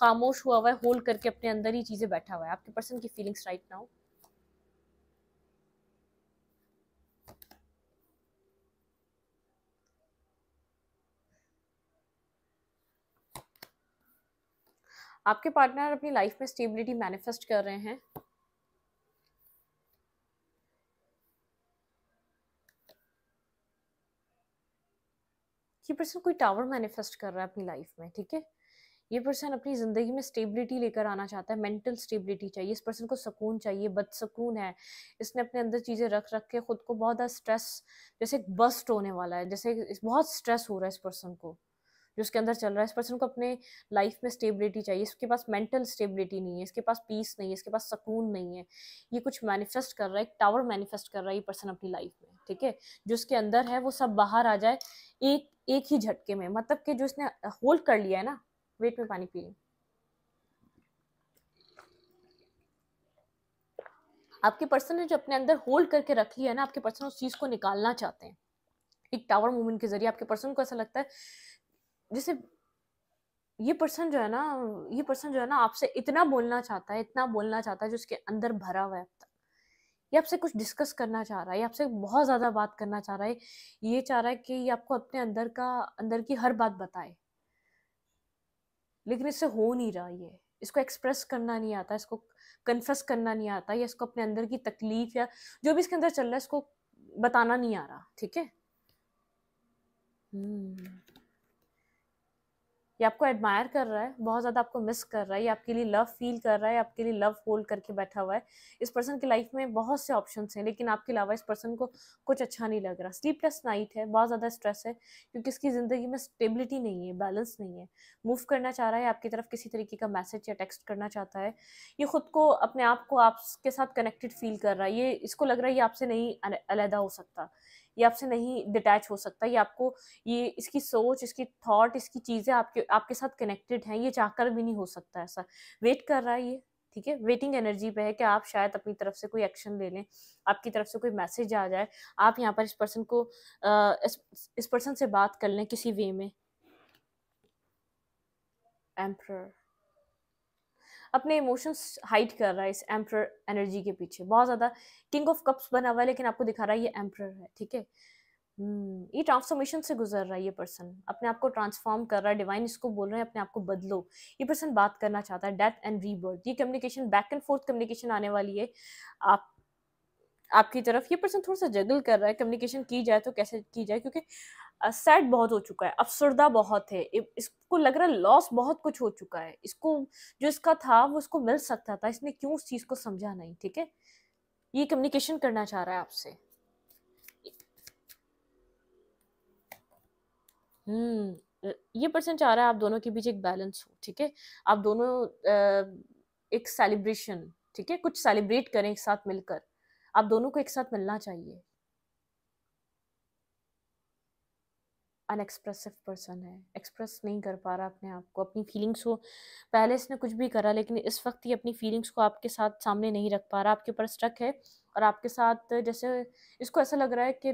खामोश हुआ हुआ है होल्ड करके अपने अंदर ही चीज़ें बैठा हुआ है आपके पर्सन की फीलिंग्स राइट नाउ आपके पार्टनर अपनी लाइफ में स्टेबिलिटी मैनिफेस्ट कर रहे हैं पर्सन कोई टावर मैनिफेस्ट कर रहा है अपनी लाइफ में ठीक है ये पर्सन अपनी ज़िंदगी में स्टेबिलिटी लेकर आना चाहता है मेंटल स्टेबिलिटी चाहिए इस पर्सन को सुकून चाहिए बदसकून है इसने अपने अंदर चीज़ें रख रख के ख़ुद को बहुत ज़्यादा स्ट्रेस जैसे एक बस्ट होने वाला है जैसे बहुत स्ट्रेस हो रहा है इस पर्सन को जो उसके अंदर चल रहा है इस पर्सन को अपने लाइफ में स्टेबिलिटी चाहिए इसके पास मेंटल स्टेबिलिटी नहीं है इसके पास पीस नहीं है इसके पास सुकून नहीं है ये कुछ मैनिफेस्ट कर रहा है एक टावर मैनिफेस्ट कर रहा है ये पर्सन अपनी लाइफ में ठीक है जो उसके अंदर है वो सब बाहर आ जाए एक एक ही झटके में मतलब कि जो इसने होल्ड कर लिया है ना वेट में पानी पी लें आपके पर्सन ने जो अपने अंदर होल्ड करके रख लिया है ना आपके पर्सन उस चीज़ को निकालना चाहते हैं एक टावर मूवमेंट के जरिए आपके पर्सन को ऐसा लगता है जैसे ये पर्सन जो है ना ये पर्सन जो है ना आपसे इतना बोलना चाहता है इतना बोलना चाहता है जो उसके अंदर भरा हुआ है ये आपसे कुछ डिस्कस करना चाह रहा है ये आपसे बहुत ज़्यादा बात करना चाह रहा है ये चाह रहा है कि ये आपको अपने अंदर का अंदर की हर बात बताए लेकिन इससे हो नहीं रहा ये इसको एक्सप्रेस करना नहीं आता इसको कन्फेस करना नहीं आता या इसको अपने अंदर की तकलीफ या जो भी इसके अंदर चल रहा है इसको बताना नहीं आ रहा ठीक है hmm. ये आपको एडमायर कर रहा है बहुत ज़्यादा आपको मिस कर रहा है ये आपके लिए लव फील कर रहा है आपके लिए लव होल्ड करके बैठा हुआ है इस पर्सन की लाइफ में बहुत से ऑप्शन हैं लेकिन आपके अलावा इस पर्सन को कुछ अच्छा नहीं लग रहा स्लीपलेस नाइट है बहुत ज़्यादा स्ट्रेस है क्योंकि इसकी ज़िंदगी में स्टेबिलिटी नहीं है बैलेंस नहीं है मूव करना चाह रहा है आपकी तरफ किसी तरीके का मैसेज या टेक्स्ट करना चाहता है ये खुद को अपने आप को आपके साथ कनेक्टेड फील कर रहा है ये इसको लग रहा है ये आपसे नहीं अलहदा हो सकता ये आपसे नहीं डिटैच हो सकता ये आपको ये इसकी सोच इसकी थॉट इसकी चीज़ें आपके आपके साथ कनेक्टेड हैं ये चाहकर भी नहीं हो सकता ऐसा वेट कर रहा है ये ठीक है वेटिंग एनर्जी पे है कि आप शायद अपनी तरफ से कोई एक्शन ले लें आपकी तरफ से कोई मैसेज आ जाए आप यहाँ पर इस पर्सन को इस, इस पर्सन से बात कर लें किसी वे में एम्प्रर अपने इमोशंस हाइड कर रहा है इस एम्प्रर एनर्जी के पीछे बहुत ज़्यादा किंग ऑफ कप्स बना हुआ है लेकिन आपको दिखा रहा है ये एम्प्रर है ठीक है हम्म, ये ट्रांसफॉर्मेशन से गुजर रहा है ये पर्सन अपने आप को ट्रांसफॉर्म कर रहा है डिवाइन इसको बोल रहे हैं अपने आप को बदलो ये पर्सन बात करना चाहता है डेथ एंड रीबर्थ ये communication back and forth communication आने वाली है आप आपकी तरफ ये पर्सन थोड़ा सा जगल कर रहा है कम्युनिकेशन की जाए तो कैसे की जाए क्योंकि सैड बहुत हो चुका है अफसरदा बहुत है इसको लग रहा है लॉस बहुत कुछ हो चुका है इसको जो इसका था वो इसको मिल सकता था इसने क्यों उस चीज़ को समझा नहीं ठीक है ये कम्युनिकेशन करना चाह रहा है आपसे हम्म ये पर्सन चाह रहा है आप दोनों के बीच एक बैलेंस हो ठीक है आप दोनों एक सेलिब्रेशन ठीक है कुछ सेलिब्रेट करें एक साथ मिलकर आप दोनों को एक साथ मिलना चाहिए अनएक्सप्रेसिव पर्सन है एक्सप्रेस नहीं कर पा रहा अपने आप को अपनी फीलिंग्स को पहले इसने कुछ भी करा लेकिन इस वक्त ये अपनी फीलिंग्स को आपके साथ सामने नहीं रख पा रहा आपके ऊपर स्ट्रक है और आपके साथ जैसे इसको ऐसा लग रहा है कि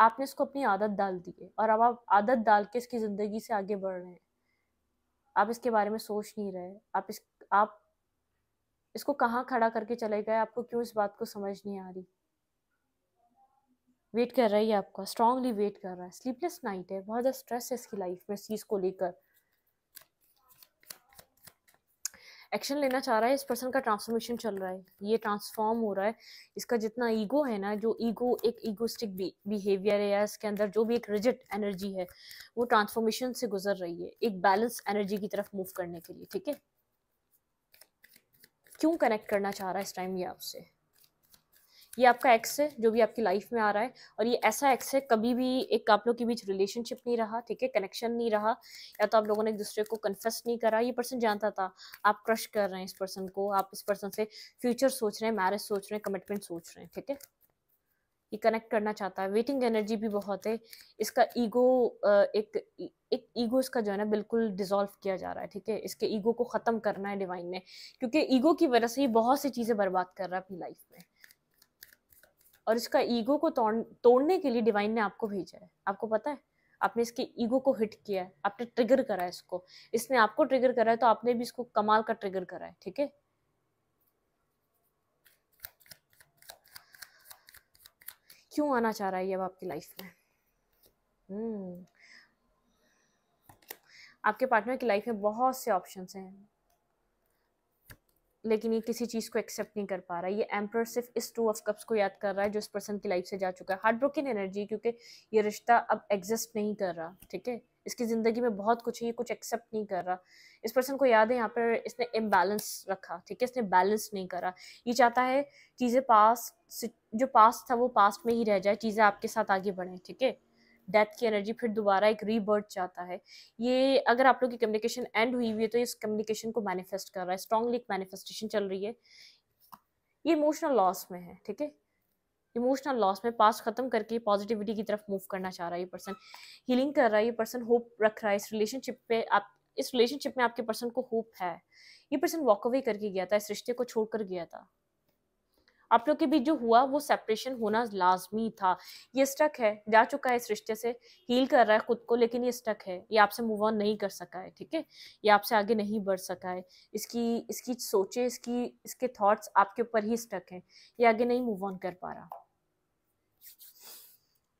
आपने इसको अपनी आदत डाल दी है और अब आप आदत डाल के इसकी ज़िंदगी से आगे बढ़ रहे हैं आप इसके बारे में सोच नहीं रहे आप इस आप इसको कहाँ खड़ा करके चले गए आपको क्यों इस बात को समझ नहीं आ रही वेट कर रही है आपका स्ट्रांगली वेट कर रहा है स्लीपलेस नाइट है बहुत ज़्यादा स्ट्रेस है इसकी लाइफ में इस चीज़ को लेकर एक्शन लेना चाह रहा है इस पर्सन का ट्रांसफॉर्मेशन चल रहा है ये ट्रांसफॉर्म हो रहा है इसका जितना ईगो है ना जो ईगो एक ईगोस्टिक बिहेवियर है या इसके अंदर जो भी एक रिजिट एनर्जी है वो ट्रांसफॉर्मेशन से गुजर रही है एक बैलेंस एनर्जी की तरफ मूव करने के लिए ठीक है क्यों कनेक्ट करना चाह रहा है इस टाइम ये आपसे ये आपका एक्स है जो भी आपकी लाइफ में आ रहा है और ये ऐसा एक्स है कभी भी एक आप लोग के बीच रिलेशनशिप नहीं रहा ठीक है कनेक्शन नहीं रहा या तो आप लोगों ने एक दूसरे को कन्फेस नहीं करा ये पर्सन जानता था आप क्रश कर रहे हैं इस पर्सन को आप इस पर्सन से फ्यूचर सोच रहे हैं मैरिज सोच रहे हैं कमिटमेंट सोच रहे हैं ठीक है ये कनेक्ट करना चाहता है वेटिंग एनर्जी भी बहुत है इसका ईगो एक एक ईगो इसका जो है ना बिल्कुल डिजोल्व किया जा रहा है ठीक है इसके ईगो को ख़त्म करना है डिवाइन ने क्योंकि ईगो की वजह से ये बहुत सी चीज़ें बर्बाद कर रहा है अपनी लाइफ में और इसका ईगो को तोड़ तोड़ने के लिए डिवाइन ने आपको भेजा है आपको पता है आपने इसके ईगो को हिट किया है आपने ट्रिगर करा है इसको इसने आपको ट्रिगर करा है तो आपने भी इसको कमाल का ट्रिगर करा है ठीक है क्यों आना चाह रहा है ये अब आपकी लाइफ में हम्म। आपके पार्टनर की लाइफ में बहुत से ऑप्शन हैं लेकिन ये किसी चीज़ को एक्सेप्ट नहीं कर पा रहा है ये एम्पर सिर्फ इस टू ऑफ कप्स को याद कर रहा है जो इस पर्सन की लाइफ से जा चुका है हार्ट ब्रोकन एनर्जी क्योंकि ये रिश्ता अब एग्जिस्ट नहीं कर रहा ठीक है इसकी ज़िंदगी में बहुत कुछ है ये कुछ एक्सेप्ट नहीं कर रहा इस पर्सन को याद है यहाँ पर इसने इम्बैलेंस रखा ठीक है इसने बैलेंस नहीं करा ये चाहता है चीज़ें पास जो पास था वो पास्ट में ही रह जाए चीज़ें आपके साथ आगे बढ़ें ठीक है डेथ की एनर्जी फिर दोबारा एक रीबर्थ चाहता है ये अगर आप लोग की कम्युनिकेशन एंड हुई हुई है तो इस कम्युनिकेशन को मैनिफेस्ट कर रहा है स्ट्रांगली एक मैनिफेस्टेशन चल रही है ये इमोशनल लॉस में है ठीक है इमोशनल लॉस में पास खत्म करके पॉजिटिविटी की तरफ मूव करना चाह रहा है ये पर्सन हीलिंग कर रहा है ये पर्सन होप रख रहा है इस रिलेशनशिप पे आप इस रिलेशनशिप में आपके पर्सन को होप है ये पर्सन वॉक अवे करके गया था इस रिश्ते को छोड़कर गया था आप लोग के बीच जो हुआ वो सेपरेशन होना लाजमी था ये स्टक है जा चुका है इस रिश्ते से हील कर रहा है खुद को लेकिन ये स्टक है ये आपसे मूव ऑन नहीं कर सका है ठीक है ये आपसे आगे नहीं बढ़ सका है इसकी इसकी सोचे इसकी इसके थॉट्स आपके ऊपर ही स्टक है ये आगे नहीं मूव ऑन कर पा रहा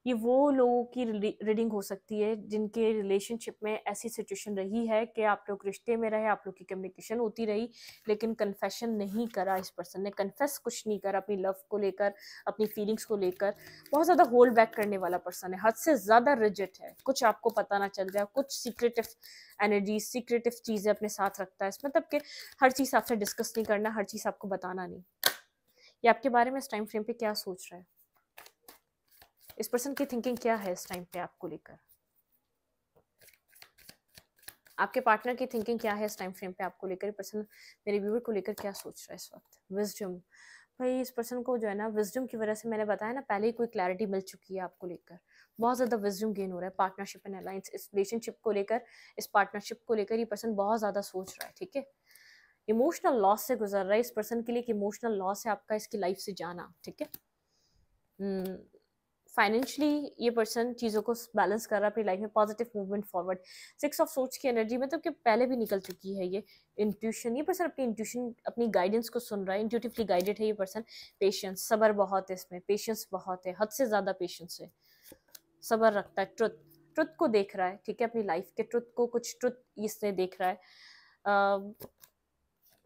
ये वो लोगों की रीडिंग हो सकती है जिनके रिलेशनशिप में ऐसी सिचुएशन रही है कि आप लोग रिश्ते में रहे आप लोग की कम्युनिकेशन होती रही लेकिन कन्फेशन नहीं करा इस पर्सन ने कन्फेस कुछ नहीं करा अपनी लव को लेकर अपनी फीलिंग्स को लेकर बहुत ज़्यादा होल्ड बैक करने वाला पर्सन है हद से ज़्यादा रिजिट है कुछ आपको पता ना चल जाए कुछ सीक्रेटिव एनर्जी सीक्रेटिव चीज़ें अपने साथ रखता है मतलब कि हर चीज़ आपसे डिस्कस नहीं करना हर चीज़ आपको बताना नहीं ये आपके बारे में इस टाइम फ्रेम पर क्या सोच रहा है इस पर्सन की थिंकिंग क्या है इस टाइम पे आपको लेकर आपके पार्टनर की थिंकिंग क्या है इस टाइम फ्रेम पे आपको लेकर पर्सन मेरे व्यूअर को लेकर क्या सोच रहा है इस वक्त विजडम भाई इस पर्सन को जो है ना विजडम की वजह से मैंने बताया ना पहले ही कोई क्लैरिटी मिल चुकी है आपको लेकर बहुत ज़्यादा विजडम गेन हो रहा है पार्टनरशिप एंड अलायंस इस रिलेशनशिप को लेकर इस पार्टनरशिप को लेकर ये पर्सन बहुत ज़्यादा सोच रहा है ठीक है इमोशनल लॉस से गुजर रहा है इस पर्सन के लिए इमोशनल लॉस है आपका इसकी लाइफ से जाना ठीक है हम्म। फाइनेंशली ये पर्सन चीज़ों को बैलेंस कर रहा है अपनी लाइफ में positive movement forward six of सोच की एनर्जी मतलब कि पहले भी निकल चुकी है ये इंट्यूशन ये पर्सन अपनी इंट्यूशन अपनी गाइडेंस को सुन रहा है इंट्यूटिवली गाइडेड है ये पर्सन पेशेंस सबर बहुत है इसमें पेशेंस बहुत है हद से ज़्यादा पेशेंस है सबर रखता है ट्रुथ ट्रुथ को देख रहा है ठीक है अपनी लाइफ के ट्रुथ को कुछ ट्रुथ इसने देख रहा है uh,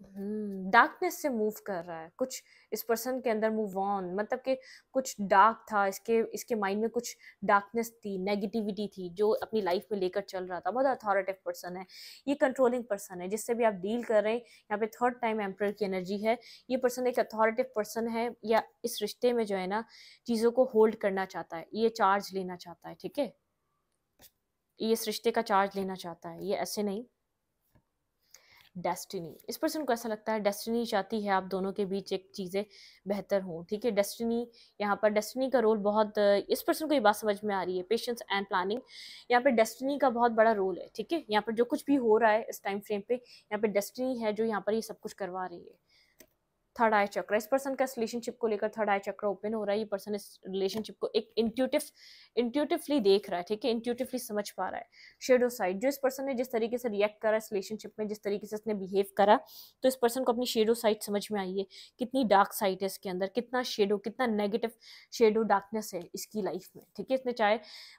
डार्कनेस हम्म, से मूव कर रहा है कुछ इस पर्सन के अंदर मूव ऑन मतलब कि कुछ डार्क था इसके इसके माइंड में कुछ डार्कनेस थी नेगेटिविटी थी जो अपनी लाइफ में लेकर चल रहा था बहुत अथॉरिटिव पर्सन है ये कंट्रोलिंग पर्सन है जिससे भी आप डील कर रहे हैं यहाँ पे थर्ड टाइम एम्पर की एनर्जी है ये पर्सन एक अथॉरिटिव पर्सन है या इस रिश्ते में जो है ना चीज़ों को होल्ड करना चाहता है ये चार्ज लेना चाहता है ठीक है ये इस रिश्ते का चार्ज लेना चाहता है ये ऐसे नहीं डेस्टिनी इस पर्सन को ऐसा लगता है डेस्टिनी चाहती है आप दोनों के बीच एक चीज़ें बेहतर हों ठीक है डेस्टिनी यहाँ पर डेस्टिनी का रोल बहुत इस पर्सन को ये बात समझ में आ रही है पेशेंस एंड प्लानिंग यहाँ पर डेस्टिनी का बहुत बड़ा रोल है ठीक है यहाँ पर जो कुछ भी हो रहा है इस टाइम फ्रेम पे यहाँ पर डेस्टिनी है जो यहाँ पर ये यह सब कुछ करवा रही है थर्ड आई चक्र इस पर्सन का इस रिलेशनशिप को लेकर थर्ड आई चक्र ओपन हो रहा है ये पर्सन इस रिलेशनशिप को एक इंट्यूटिव इंट्यूटिवली देख रहा है ठीक है इंट्यूटिवली समझ पा रहा है शेडो साइड जो इस पर्सन ने जिस तरीके से रिएक्ट करा इस रिलेशनशिप में जिस तरीके से इसने बिहेव करा तो इस पर्सन को अपनी शेडो साइड समझ में आई है कितनी डार्क साइड है इसके अंदर कितना शेडो कितना नेगेटिव शेडो डार्कनेस है इसकी लाइफ में ठीक है इसने चाहे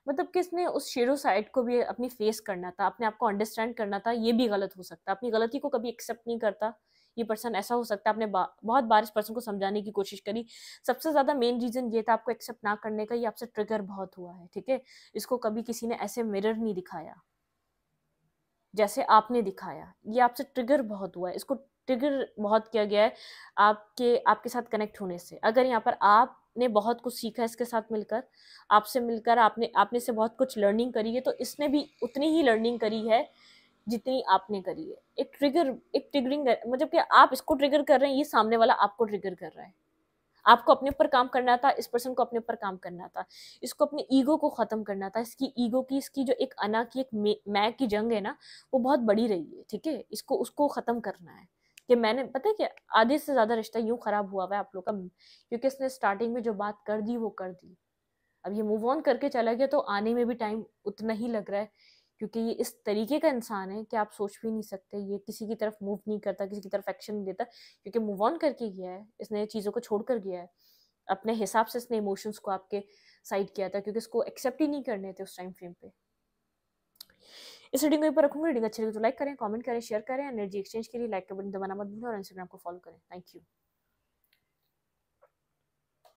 मतलब कि इसने उस शेडो साइड को भी अपनी फेस करना था अपने आप को अंडरस्टैंड करना था ये भी गलत हो सकता अपनी गलती को कभी एक्सेप्ट नहीं करता ये पर्सन ऐसा हो सकता है आपने बा, बहुत बार इस पर्सन को समझाने की कोशिश करी सबसे ज़्यादा मेन रीज़न ये था आपको एक्सेप्ट ना करने का ये आपसे ट्रिगर बहुत हुआ है ठीक है इसको कभी किसी ने ऐसे मिरर नहीं दिखाया जैसे आपने दिखाया ये आपसे ट्रिगर बहुत हुआ है इसको ट्रिगर बहुत किया गया है आपके आपके साथ कनेक्ट होने से अगर यहाँ पर आप ने बहुत कुछ सीखा इसके साथ मिलकर आपसे मिलकर आपने आपने से बहुत कुछ लर्निंग करी है तो इसने भी उतनी ही लर्निंग करी है जितनी आपने करी है एक ट्रिगर एक ट्रिगरिंग मतलब कि आप इसको ट्रिगर कर रहे हैं ये सामने वाला आपको ट्रिगर कर रहा है आपको अपने ऊपर काम करना था इस पर्सन को अपने ऊपर काम करना था इसको अपने ईगो को ख़त्म करना था इसकी ईगो की इसकी जो एक अना की एक मैं की जंग है ना वो बहुत बड़ी रही है ठीक है इसको उसको ख़त्म करना है कि मैंने पता है कि आधे से ज़्यादा रिश्ता यूँ ख़राब हुआ हुआ है आप लोग का क्योंकि इसने स्टार्टिंग में जो बात कर दी वो कर दी अब ये मूव ऑन करके चला गया तो आने में भी टाइम उतना ही लग रहा है क्योंकि ये इस तरीके का इंसान है कि आप सोच भी नहीं सकते ये किसी की तरफ मूव नहीं करता किसी की तरफ एक्शन नहीं देता क्योंकि मूव ऑन करके गया है इसने चीज़ों को छोड़ कर गया है अपने हिसाब से इसने इमोशंस को आपके साइड किया था क्योंकि इसको एक्सेप्ट ही नहीं करने थे उस टाइम फ्रेम पे इस रीडिंग को ऊपर रखूंगी रीडिंग अच्छी लगी तो लाइक करें कमेंट करें शेयर करें एनर्जी एक्सचेंज के लिए लाइक का बटन दबाना मत भूलें और इंस्टाग्राम को फॉलो करें थैंक यू